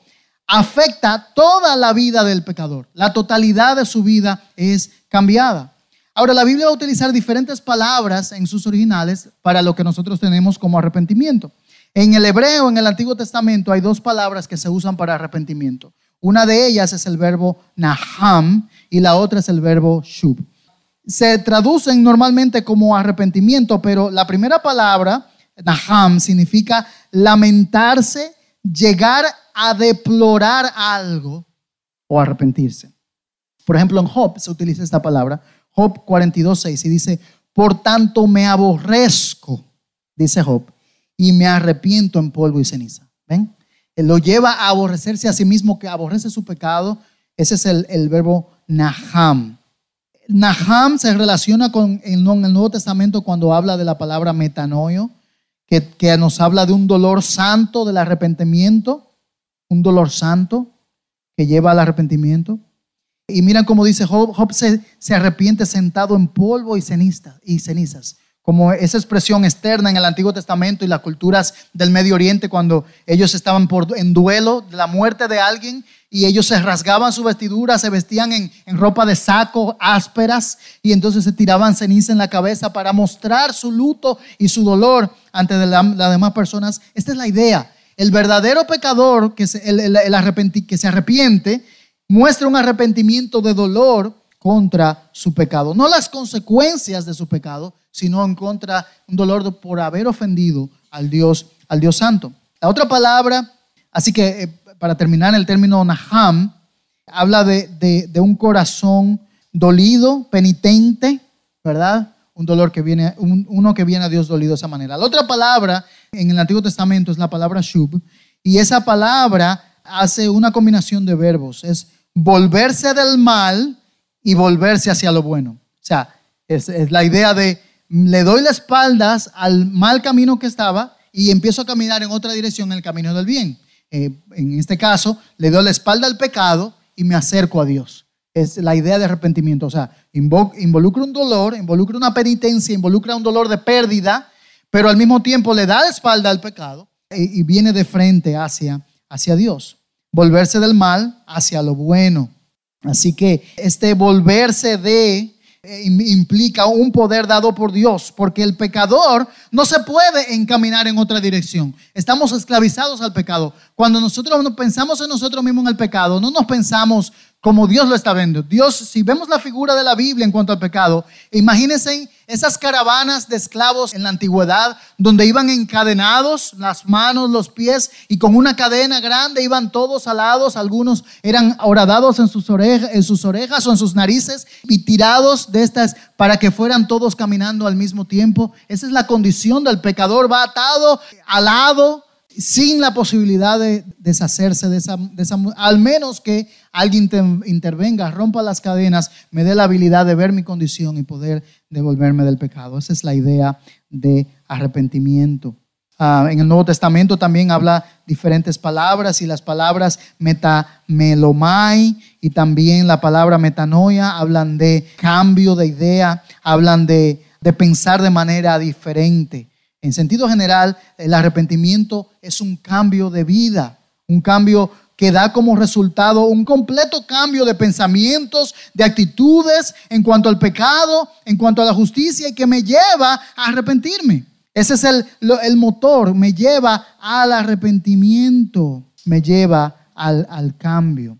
A: afecta toda la vida del pecador, la totalidad de su vida es cambiada. Ahora, la Biblia va a utilizar diferentes palabras en sus originales para lo que nosotros tenemos como arrepentimiento. En el hebreo, en el Antiguo Testamento, hay dos palabras que se usan para arrepentimiento. Una de ellas es el verbo naham y la otra es el verbo shub se traducen normalmente como arrepentimiento, pero la primera palabra, naham, significa lamentarse, llegar a deplorar algo o arrepentirse. Por ejemplo, en Job se utiliza esta palabra, Job 42.6, y dice, por tanto me aborrezco, dice Job, y me arrepiento en polvo y ceniza. ¿Ven? Él lo lleva a aborrecerse a sí mismo, que aborrece su pecado. Ese es el, el verbo naham. Naham se relaciona con el, Nuevo Testamento cuando habla de la palabra metanoio, que, nos habla de un dolor santo, del arrepentimiento, un dolor santo que lleva al arrepentimiento. Y miran cómo dice Job, se, arrepiente sentado en polvo y, y cenizas. Como esa expresión externa en el Antiguo Testamento y las culturas del Medio Oriente, cuando ellos estaban por, en duelo de la muerte de alguien y ellos se rasgaban su vestidura, se vestían en, ropa de saco ásperas y entonces se tiraban ceniza en la cabeza para mostrar su luto y su dolor ante las demás personas. Esta es la idea. El verdadero pecador que se, el, que se arrepiente muestra un arrepentimiento de dolor contra su pecado. No las consecuencias de su pecado, sino en contra un dolor por haber ofendido al Dios, al Dios Santo. La otra palabra, así que eh, para terminar, el término Naham habla de, un corazón dolido, penitente, ¿verdad? Un dolor que viene, uno que viene a Dios dolido de esa manera. La otra palabra en el Antiguo Testamento es la palabra shub, y esa palabra hace una combinación de verbos, es volverse del mal y volverse hacia lo bueno. O sea, es, es la idea de le doy las espaldas al mal camino que estaba y empiezo a caminar en otra dirección, en el camino del bien. Eh, en este caso, le doy la espalda al pecado y me acerco a Dios. Es la idea de arrepentimiento. O sea, involucra un dolor, involucra una penitencia, involucra un dolor de pérdida, pero al mismo tiempo le da la espalda al pecado y, y viene de frente hacia, hacia Dios. Volverse del mal hacia lo bueno. Así que este volverse de eh, implica un poder dado por Dios, porque el pecador no se puede encaminar en otra dirección. Estamos esclavizados al pecado. Cuando nosotros no pensamos en nosotros mismos en el pecado, no nos pensamos como Dios lo está viendo. Dios, si vemos la figura de la Biblia en cuanto al pecado, imagínense esas caravanas de esclavos en la antigüedad donde iban encadenados las manos, los pies y con una cadena grande iban todos alados, algunos eran horadados en sus, orejas, en sus orejas o en sus narices y tirados de estas para que fueran todos caminando al mismo tiempo. Esa es la condición del pecador, va atado, alado, sin la posibilidad de deshacerse de esa, al menos que alguien intervenga, rompa las cadenas, me dé la habilidad de ver mi condición y poder devolverme del pecado. Esa es la idea de arrepentimiento. Ah, en el Nuevo Testamento también habla diferentes palabras y las palabras metamelomai y también la palabra metanoia hablan de cambio de idea, hablan de pensar de manera diferente. En sentido general, el arrepentimiento es un cambio de vida, un cambio que da como resultado un completo cambio de pensamientos, de actitudes en cuanto al pecado, en cuanto a la justicia y que me lleva a arrepentirme. Ese es el, motor, me lleva al arrepentimiento, me lleva al, cambio.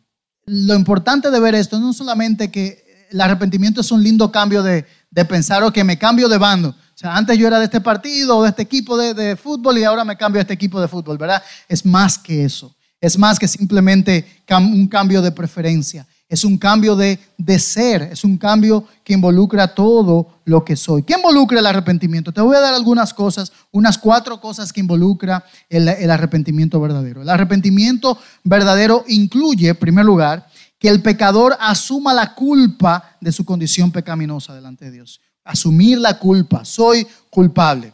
A: Lo importante de ver esto no solamente que el arrepentimiento es un lindo cambio de, pensar, o que me cambio de bando, o sea, antes yo era de este partido o de este equipo de, de, fútbol y ahora me cambio a este equipo de fútbol, ¿verdad? Es más que eso. Es más que simplemente un cambio de preferencia. Es un cambio de, de ser. Es un cambio que involucra todo lo que soy. ¿Qué involucra el arrepentimiento? Te voy a dar algunas cosas, unas cuatro cosas que involucra el, el arrepentimiento verdadero. El arrepentimiento verdadero incluye, en primer lugar, que el pecador asuma la culpa de su condición pecaminosa delante de Dios asumir la culpa, soy culpable.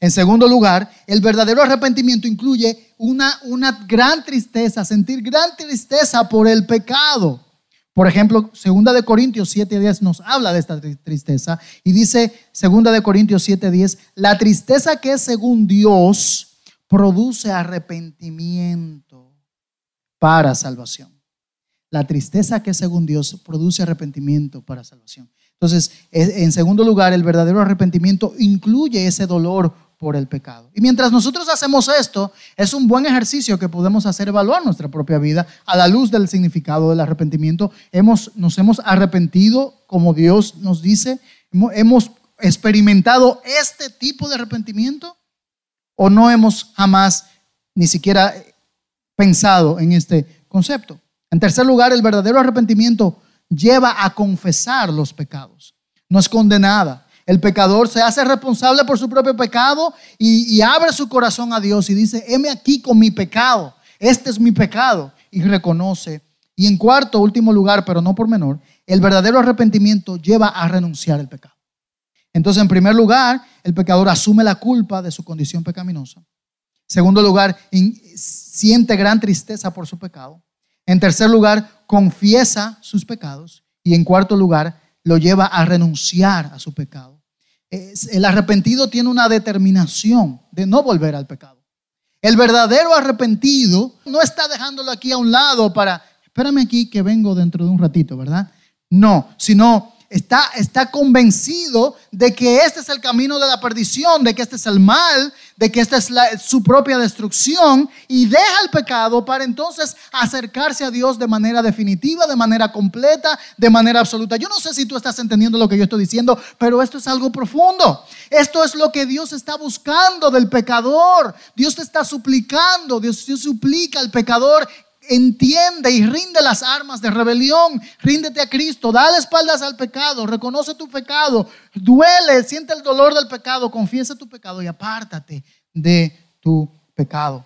A: En segundo lugar, el verdadero arrepentimiento incluye una, una gran tristeza, sentir gran tristeza por el pecado. Por ejemplo, 2 Corintios 7:10 nos habla de esta tristeza y dice 2 Corintios 7:10, la tristeza que según Dios produce arrepentimiento para salvación. La tristeza que según Dios produce arrepentimiento para salvación. Entonces, e, en segundo lugar, el verdadero arrepentimiento incluye ese dolor por el pecado. Y mientras nosotros hacemos esto, es un buen ejercicio que podemos hacer evaluar nuestra propia vida a la luz del significado del arrepentimiento. Hemos, nos hemos arrepentido como Dios nos dice, hemos experimentado este tipo de arrepentimiento o no hemos jamás ni siquiera pensado en este concepto. En tercer lugar, el verdadero arrepentimiento lleva a confesar los pecados. No es condenada. El pecador se hace responsable por su propio pecado y, abre su corazón a Dios y dice, heme aquí con mi pecado, este es mi pecado, y reconoce. Y en cuarto, último lugar, pero no por menor, el verdadero arrepentimiento lleva a renunciar al pecado. Entonces, en primer lugar, el pecador asume la culpa de su condición pecaminosa. segundo lugar, siente gran tristeza por su pecado. En tercer lugar, confiesa sus pecados. Y en cuarto lugar, lo lleva a renunciar a su pecado. El arrepentido tiene una determinación de no volver al pecado. El verdadero arrepentido no está dejándolo aquí a un lado para, espérame aquí que vengo dentro de un ratito, ¿verdad? No, sino Está, convencido de que este es el camino de la perdición, de que este es el mal, de que esta es su propia destrucción y deja el pecado para entonces acercarse a Dios de manera definitiva, de manera completa, de manera absoluta. Yo no sé si tú estás entendiendo lo que yo estoy diciendo, pero esto es algo profundo. Esto es lo que Dios está buscando del pecador. Dios te está suplicando, Dios, Dios suplica al pecador entiende y rinde las armas de rebelión, ríndete a Cristo, da espaldas al pecado, reconoce tu pecado, duele, siente el dolor del pecado, confiesa tu pecado y apártate de tu pecado.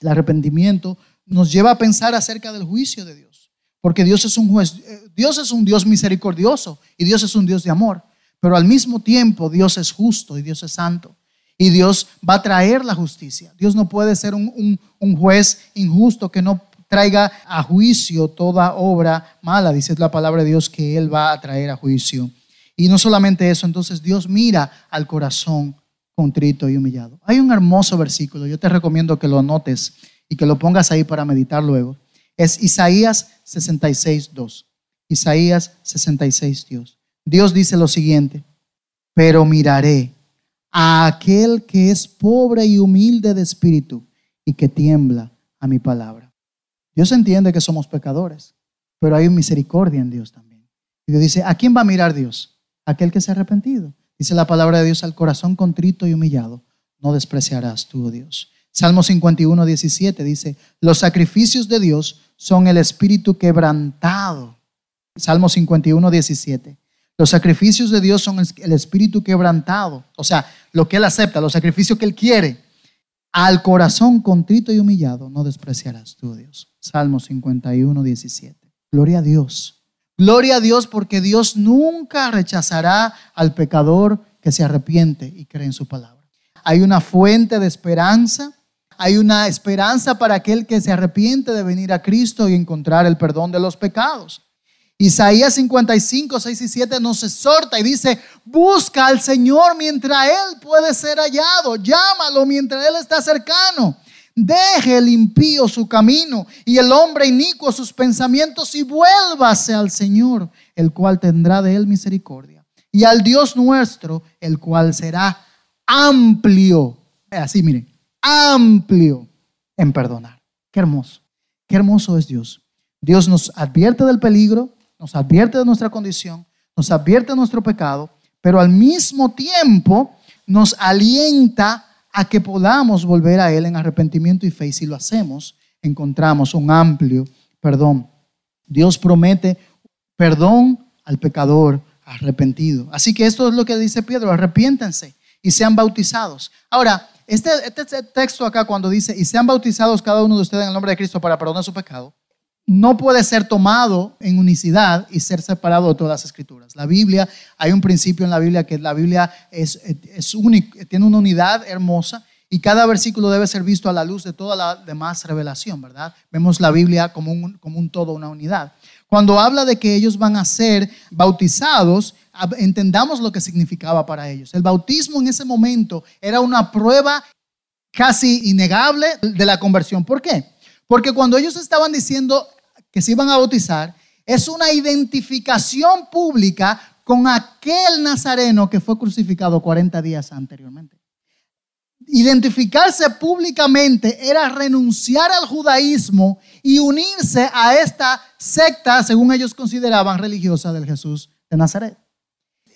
A: El arrepentimiento nos lleva a pensar acerca del juicio de Dios, porque Dios es un juez, eh, Dios es un Dios misericordioso y Dios es un Dios de amor, pero al mismo tiempo Dios es justo y Dios es santo y Dios va a traer la justicia. Dios no puede ser un, un juez injusto que no traiga a juicio toda obra mala. Dice la palabra de Dios que Él va a traer a juicio. Y no solamente eso, entonces Dios mira al corazón contrito y humillado. Hay un hermoso versículo, yo te recomiendo que lo anotes y que lo pongas ahí para meditar luego. Es Isaías 66, 2. Isaías 66, Dios. Dios dice lo siguiente, pero miraré a aquel que es pobre y humilde de espíritu y que tiembla a mi palabra. Dios entiende que somos pecadores, pero hay misericordia en Dios también. Y Dios dice, ¿a quién va a mirar Dios? Aquel que se ha arrepentido. Dice la palabra de Dios al corazón contrito y humillado, no despreciarás tú, oh Dios. Salmo 51, 17 dice, los sacrificios de Dios son el espíritu quebrantado. Salmo 51, 17. Los sacrificios de Dios son el espíritu quebrantado, o sea, lo que Él acepta, los sacrificios que Él quiere. Al corazón contrito y humillado no despreciarás tú, Dios. Salmo 51, 17. Gloria a Dios. Gloria a Dios porque Dios nunca rechazará al pecador que se arrepiente y cree en su palabra. Hay una fuente de esperanza, hay una esperanza para aquel que se arrepiente de venir a Cristo y encontrar el perdón de los pecados. Isaías 55, 6 y 7 nos exhorta y dice, busca al Señor mientras Él puede ser hallado, llámalo mientras Él está cercano. Deje el impío su camino y el hombre inicuo sus pensamientos y vuélvase al Señor, el cual tendrá de Él misericordia. Y al Dios nuestro, el cual será amplio, eh, así miren, amplio en perdonar. Qué hermoso, qué hermoso es Dios. Dios nos advierte del peligro, nos advierte de nuestra condición, nos advierte de nuestro pecado, pero al mismo tiempo nos alienta a que podamos volver a Él en arrepentimiento y fe. Y si lo hacemos, encontramos un amplio perdón. Dios promete perdón al pecador arrepentido. Así que esto es lo que dice Pedro, arrepiéntense y sean bautizados. Ahora, este, este texto acá cuando dice, y sean bautizados cada uno de ustedes en el nombre de Cristo para perdonar su pecado, no puede ser tomado en unicidad y ser separado de todas las escrituras. La Biblia, hay un principio en la Biblia que la Biblia es, tiene una unidad hermosa y cada versículo debe ser visto a la luz de toda la demás revelación, ¿verdad? Vemos la Biblia como un, como un todo, una unidad. Cuando habla de que ellos van a ser bautizados, entendamos lo que significaba para ellos. El bautismo en ese momento era una prueba casi innegable de la conversión. ¿Por qué? Porque cuando ellos estaban diciendo que se iban a bautizar, es una identificación pública con aquel nazareno que fue crucificado 40 días anteriormente. Identificarse públicamente era renunciar al judaísmo y unirse a esta secta, según ellos consideraban, religiosa del Jesús de Nazaret.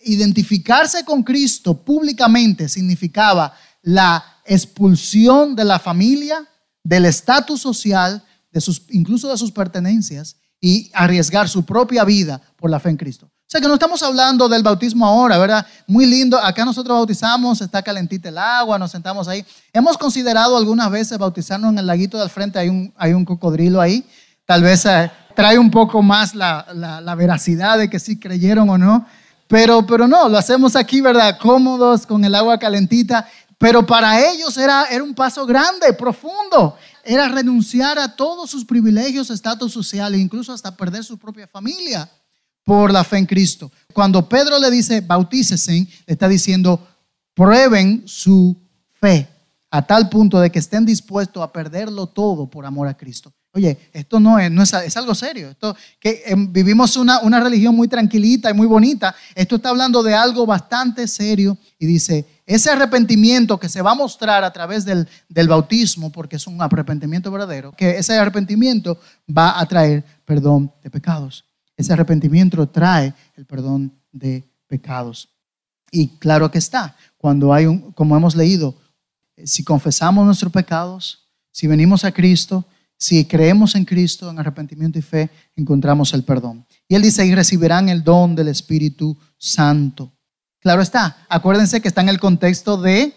A: Identificarse con Cristo públicamente significaba la expulsión de la familia, del estatus social, de sus, incluso de sus pertenencias, y arriesgar su propia vida por la fe en Cristo. O sea que no estamos hablando del bautismo ahora, ¿verdad? Muy lindo, acá nosotros bautizamos, está calentita el agua, nos sentamos ahí. Hemos considerado algunas veces bautizarnos en el laguito al frente, hay un, hay un cocodrilo ahí, tal vez eh, trae un poco más la, la, veracidad de que sí creyeron o no, pero, pero no, lo hacemos aquí, ¿verdad? Cómodos, con el agua calentita, pero para ellos era, era un paso grande, profundo. Era renunciar a todos sus privilegios, estatus social e incluso hasta perder su propia familia por la fe en Cristo. Cuando Pedro le dice bautícese, le está diciendo prueben su fe a tal punto de que estén dispuestos a perderlo todo por amor a Cristo. Oye, esto no es, no es, algo serio. Esto, que em, vivimos una, religión muy tranquilita y muy bonita. Esto está hablando de algo bastante serio. Y dice, ese arrepentimiento que se va a mostrar a través del, del bautismo, porque es un arrepentimiento verdadero, que ese arrepentimiento va a traer perdón de pecados. Ese arrepentimiento trae el perdón de pecados. Y claro que está, cuando hay un, como hemos leído, eh, si confesamos nuestros pecados, si venimos a Cristo, si creemos en Cristo, en arrepentimiento y fe, encontramos el perdón. Y él dice, y recibirán el don del Espíritu Santo. Claro está, acuérdense que está en el contexto de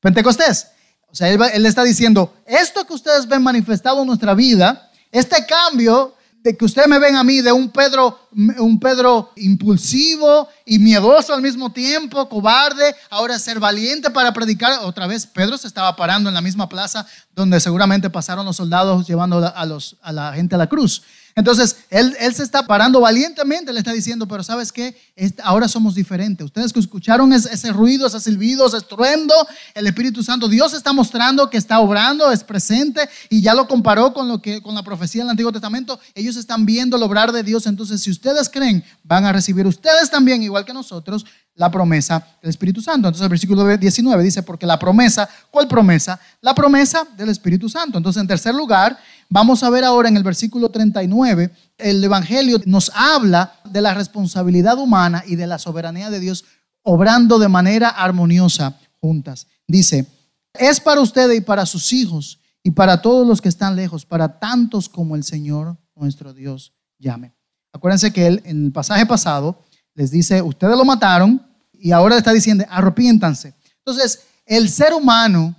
A: Pentecostés. O sea, él, él está diciendo, esto que ustedes ven manifestado en nuestra vida, este cambio de que usted me ven a mí de un Pedro, un Pedro impulsivo y miedoso al mismo tiempo, cobarde, ahora ser valiente para predicar. Otra vez Pedro se estaba parando en la misma plaza donde seguramente pasaron los soldados llevando a, los, a la gente a la cruz. Entonces, él, él se está parando valientemente, le está diciendo, pero ¿sabes qué? ahora somos diferentes. Ustedes que escucharon ese, ruido, ese silbido, ese estruendo, el Espíritu Santo, Dios está mostrando que está obrando, es presente y ya lo comparó con, lo que, con la profecía del Antiguo Testamento. Ellos están viendo el obrar de Dios. Entonces, si ustedes creen, van a recibir ustedes también, igual que nosotros, la promesa del Espíritu Santo. Entonces el versículo 19 dice, porque la promesa, ¿cuál promesa? La promesa del Espíritu Santo. Entonces en tercer lugar, vamos a ver ahora en el versículo 39 el Evangelio nos habla de la responsabilidad humana y de la soberanía de Dios obrando de manera armoniosa juntas. Dice, es para ustedes y para sus hijos y para todos los que están lejos, para tantos como el Señor nuestro Dios llame. Acuérdense que él en el pasaje pasado les dice, ustedes lo mataron y ahora está diciendo, arrepiéntanse. Entonces, el ser humano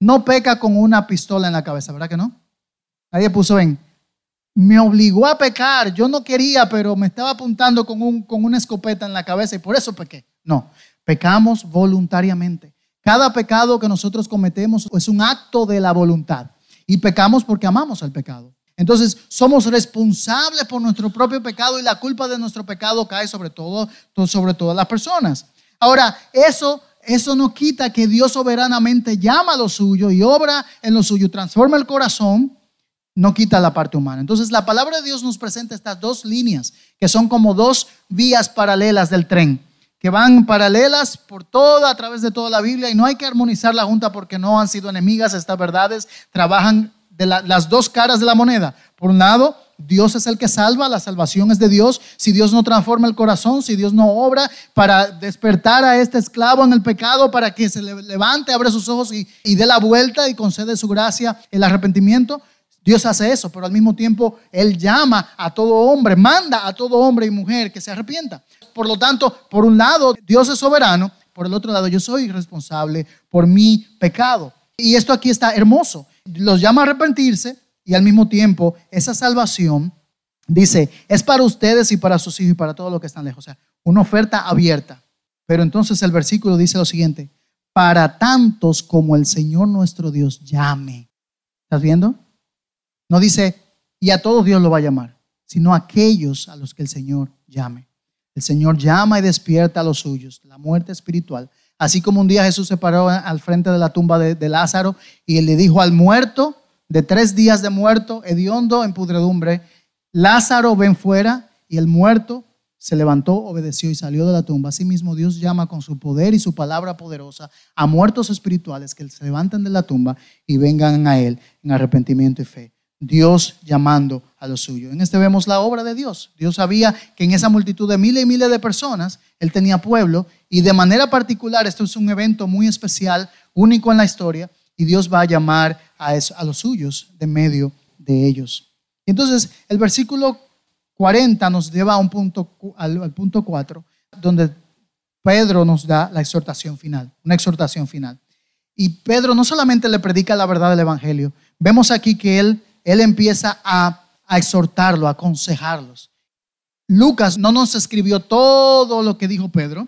A: no peca con una pistola en la cabeza, ¿verdad que no? Nadie puso en, me obligó a pecar. Yo no quería, pero me estaba apuntando con, un, con una escopeta en la cabeza y por eso pequé. No, pecamos voluntariamente. Cada pecado que nosotros cometemos es un acto de la voluntad y pecamos porque amamos al pecado. Entonces, somos responsables por nuestro propio pecado y la culpa de nuestro pecado cae sobre todo sobre todas las personas. Ahora, eso eso no quita que Dios soberanamente llama a lo suyo y obra en lo suyo, transforma el corazón no quita la parte humana. Entonces la palabra de Dios nos presenta estas dos líneas, que son como dos vías paralelas del tren, que van paralelas por toda, a través de toda la Biblia, y no hay que armonizar la junta porque no han sido enemigas, estas verdades trabajan de las dos caras de la moneda. Por un lado, Dios es el que salva, la salvación es de Dios. Si Dios no transforma el corazón, si Dios no obra para despertar a este esclavo en el pecado, para que se levante, abre sus ojos y dé la vuelta y concede su gracia, el arrepentimiento, Dios hace eso, pero al mismo tiempo Él llama a todo hombre, manda a todo hombre y mujer que se arrepienta. Por lo tanto, por un lado, Dios es soberano, por el otro lado, yo soy responsable por mi pecado. Y esto aquí está hermoso. Los llama a arrepentirse y al mismo tiempo esa salvación, dice, es para ustedes y para sus hijos y para todos los que están lejos. O sea, una oferta abierta. Pero entonces el versículo dice lo siguiente, para tantos como el Señor nuestro Dios llame. ¿Estás viendo? No dice, y a todos Dios lo va a llamar, sino a aquellos a los que el Señor llame. El Señor llama y despierta a los suyos, la muerte espiritual. Así como un día Jesús se paró al frente de la tumba de, Lázaro y él le dijo al muerto, de tres días de muerto, hediondo en pudredumbre, Lázaro ven fuera y el muerto se levantó, obedeció y salió de la tumba. Asimismo, Dios llama con su poder y su palabra poderosa a muertos espirituales que se levanten de la tumba y vengan a Él en arrepentimiento y fe. Dios llamando a los suyos En este vemos la obra de Dios. Dios sabía que en esa multitud de miles y miles de personas, Él tenía pueblo y de manera particular, esto es un evento muy especial, único en la historia, y Dios va a llamar a, a los suyos de medio de ellos. Entonces, el versículo 40 nos lleva a un punto, al, al punto 4, donde Pedro nos da la exhortación final, una exhortación final. Y Pedro no solamente le predica la verdad del Evangelio, vemos aquí que él él empieza a, exhortarlos, exhortarlo, a aconsejarlos. Lucas no nos escribió todo lo que dijo Pedro,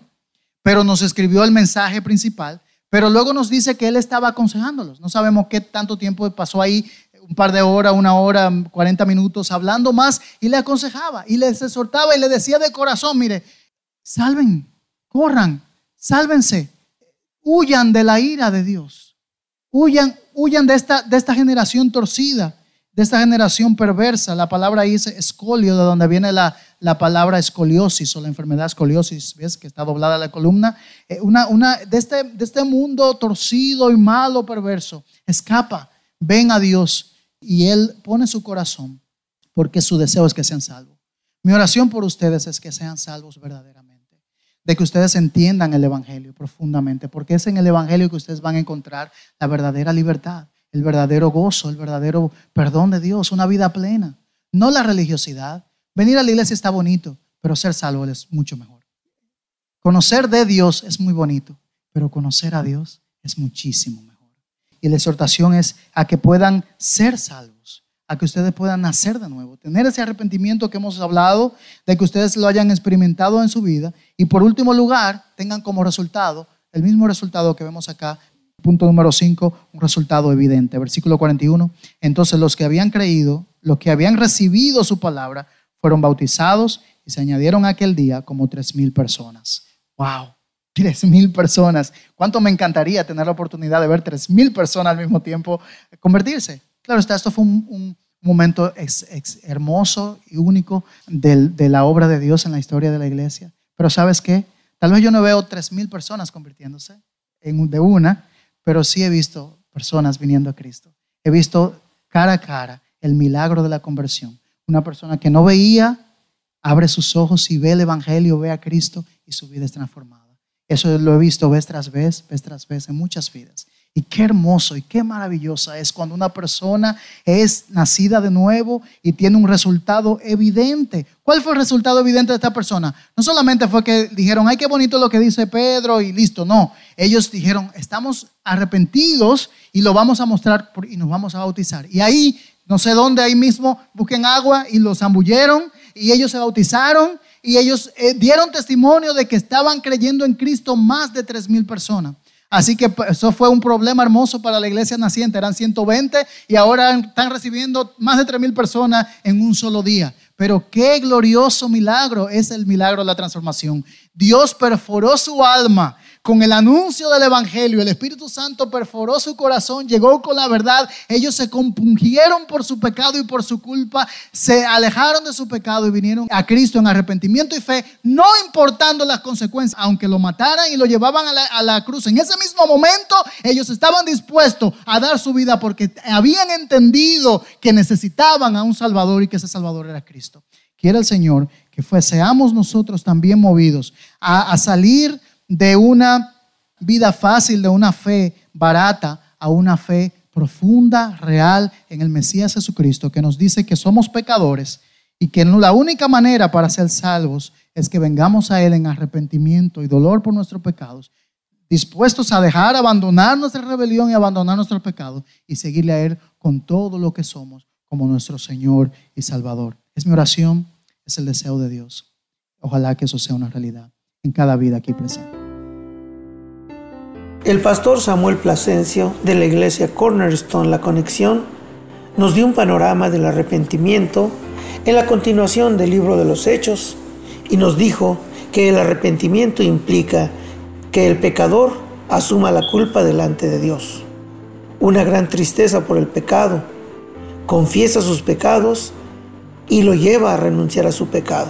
A: pero nos escribió el mensaje principal, pero luego nos dice que él estaba aconsejándolos. No sabemos qué tanto tiempo pasó ahí, un par de horas, una hora, 40 minutos, hablando más, y le aconsejaba, y les exhortaba, y le decía de corazón, mire, salven, corran, sálvense, huyan de la ira de Dios, huyan, huyan de esta, de esta generación torcida de esta generación perversa. La palabra ahí es escolio, de donde viene la, palabra escoliosis o la enfermedad escoliosis, ¿ves? Que está doblada la columna. Eh, una, una, de, este, de este mundo torcido y malo, perverso, escapa, ven a Dios y Él pone su corazón porque su deseo es que sean salvos. Mi oración por ustedes es que sean salvos verdaderamente, de que ustedes entiendan el Evangelio profundamente, porque es en el Evangelio que ustedes van a encontrar la verdadera libertad el verdadero gozo, el verdadero perdón de Dios, una vida plena, no la religiosidad. Venir a la iglesia está bonito, pero ser salvo es mucho mejor. Conocer de Dios es muy bonito, pero conocer a Dios es muchísimo mejor. Y la exhortación es a que puedan ser salvos, a que ustedes puedan nacer de nuevo, tener ese arrepentimiento que hemos hablado, de que ustedes lo hayan experimentado en su vida. Y por último lugar, tengan como resultado el mismo resultado que vemos acá punto número 5, un resultado evidente. Versículo 41. Entonces los que habían creído, los que habían recibido su palabra, fueron bautizados y se añadieron aquel día como tres mil personas. ¡Wow! Tres mil personas. ¿Cuánto me encantaría tener la oportunidad de ver tres mil personas al mismo tiempo convertirse? Claro está, esto fue un, momento hermoso y único de la obra de Dios en la historia de la iglesia. Pero ¿sabes qué? Tal vez yo no veo tres mil personas convirtiéndose en, de una, pero sí he visto personas viniendo a Cristo. He visto cara a cara el milagro de la conversión. Una persona que no veía, abre sus ojos y ve el Evangelio, ve a Cristo y su vida es transformada. Eso lo he visto vez tras vez, vez tras vez en muchas vidas. Y qué hermoso y qué maravillosa es cuando una persona es nacida de nuevo y tiene un resultado evidente. ¿Cuál fue el resultado evidente de esta persona? No solamente fue que dijeron, ay, qué bonito lo que dice Pedro y listo, no. Ellos dijeron, estamos arrepentidos y lo vamos a mostrar y nos vamos a bautizar. Y ahí, no sé dónde, ahí mismo, busquen agua y los zambulleron y ellos se bautizaron y ellos eh, dieron testimonio de que estaban creyendo en Cristo más de tres mil personas. Así que eso fue un problema hermoso para la iglesia naciente. Eran 120 y ahora están recibiendo más de mil personas en un solo día. Pero qué glorioso milagro es el milagro de la transformación. Dios perforó su alma con el anuncio del Evangelio, el Espíritu Santo perforó su corazón, llegó con la verdad, ellos se compungieron por su pecado y por su culpa, se alejaron de su pecado y vinieron a Cristo en arrepentimiento y fe, no importando las consecuencias, aunque lo mataran y lo llevaban a la, cruz. En ese mismo momento ellos estaban dispuestos a dar su vida porque habían entendido que necesitaban a un Salvador y que ese Salvador era Cristo. Quiere el Señor que seamos nosotros también movidos a, a salir de una vida fácil, de una fe barata, a una fe profunda, real en el Mesías Jesucristo, que nos dice que somos pecadores y que la única manera para ser salvos es que vengamos a Él en arrepentimiento y dolor por nuestros pecados, dispuestos a dejar abandonar nuestra rebelión y abandonar nuestros pecados y seguirle a Él con todo lo que somos como nuestro Señor y Salvador. Es mi oración, es el deseo de Dios. Ojalá que eso sea una realidad en cada vida aquí presente.
B: El pastor Samuel Plasencio de la iglesia Cornerstone La Conexión nos dio un panorama del arrepentimiento en la continuación del libro de los Hechos y nos dijo que el arrepentimiento implica que el pecador asuma la culpa delante de Dios. Una gran tristeza por el pecado, confiesa sus pecados y lo lleva a renunciar a su pecado.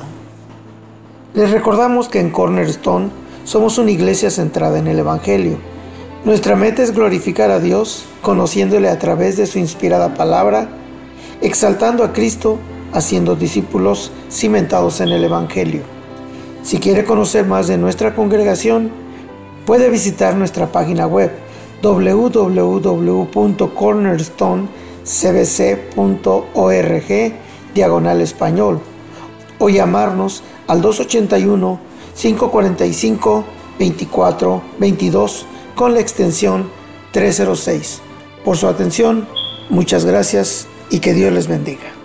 B: Les recordamos que en Cornerstone somos una iglesia centrada en el Evangelio. Nuestra meta es glorificar a Dios, conociéndole a través de su inspirada palabra, exaltando a Cristo, haciendo discípulos cimentados en el Evangelio. Si quiere conocer más de nuestra congregación, puede visitar nuestra página web www.cornerstonecbc.org diagonal español o llamarnos al 281-545-2422 con la extensión 306. Por su atención, muchas gracias y que Dios les bendiga.